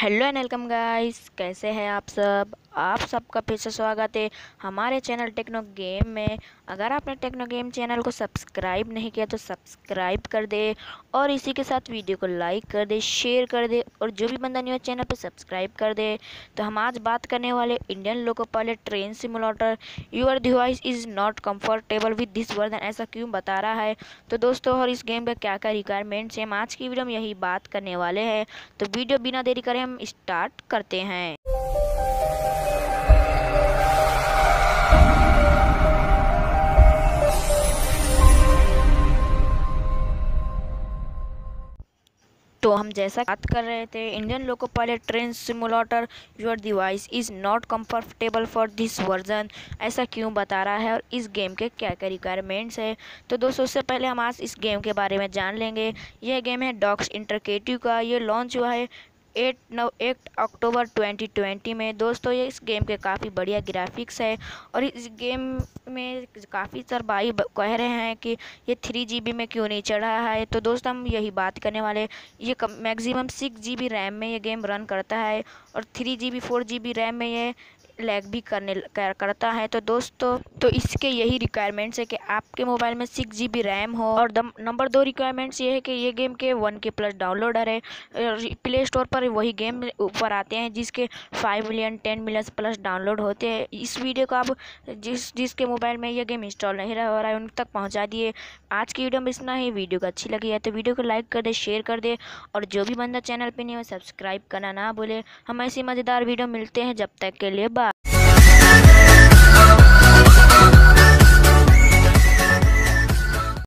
hello and welcome guys कैसे हैं आप सब आप सबका फिर से स्वागत है हमारे चैनल टेक्नो गेम में अगर आपने टेक्नो गेम चैनल को सब्सक्राइब नहीं किया तो सब्सक्राइब कर दे और इसी के साथ वीडियो को लाइक कर दे शेयर कर दे और जो भी बंदा न्यूज़ चैनल पर सब्सक्राइब कर दे तो हम आज बात करने वाले इंडियन लोको पहले train simulator your device is not comfortable with this version ऐसा क्यों बता रहा है तो दोस्तों और इस गेम का क्या क्या रिक्वायरमेंट्स हैं हम आज की वीडियो में यही बात करने वाले हैं तो वीडियो बिना देरी करें हम स्टार्ट करते हैं तो हम जैसा बात कर रहे थे इंडियन लोग पायलट पहले train simulator your device is not comfortable for this version ऐसा क्यों बता रहा है और इस गेम के क्या क्या रिक्वायरमेंट्स है तो दोस्तों उससे पहले हम आज इस गेम के बारे में जान लेंगे यह गेम है डॉक्स इंटरकेटिव का ये लॉन्च हुआ है एट नव एट अक्टूबर 2020 में दोस्तों ये इस गेम के काफ़ी बढ़िया ग्राफिक्स है और इस गेम में काफ़ी सर भाई कह रहे हैं कि ये थ्री जी में क्यों नहीं चढ़ रहा है तो दोस्त हम यही बात करने वाले ये मैक्सिमम सिक्स जी रैम में ये गेम रन करता है और three G B four G B RAM में ये लैग भी करने कर, करता है तो दोस्तों तो इसके यही रिक्वायरमेंट्स है कि आपके मोबाइल में सिक्स जी बी रैम हो और नंबर दो रिक्वायरमेंट्स ये है कि ये गेम के वन के प्लस डाउनलोडर है प्ले स्टोर पर वही गेम ऊपर आते हैं जिसके five million ten million plus download होते हैं इस वीडियो को आप जिस जिसके मोबाइल में यह गेम इंस्टॉल नहीं रह हो रहा है उन तक पहुँचा दिए आज की वीडियो में इतना ही वीडियो को अच्छी लगी है तो वीडियो को लाइक कर दे शेयर कर दे और जो भी बंदा चैनल पर नहीं हो सब्सक्राइब करना ना भूले हम ऐसी मज़ेदार वीडियो मिलते हैं जब तक के लिए बाय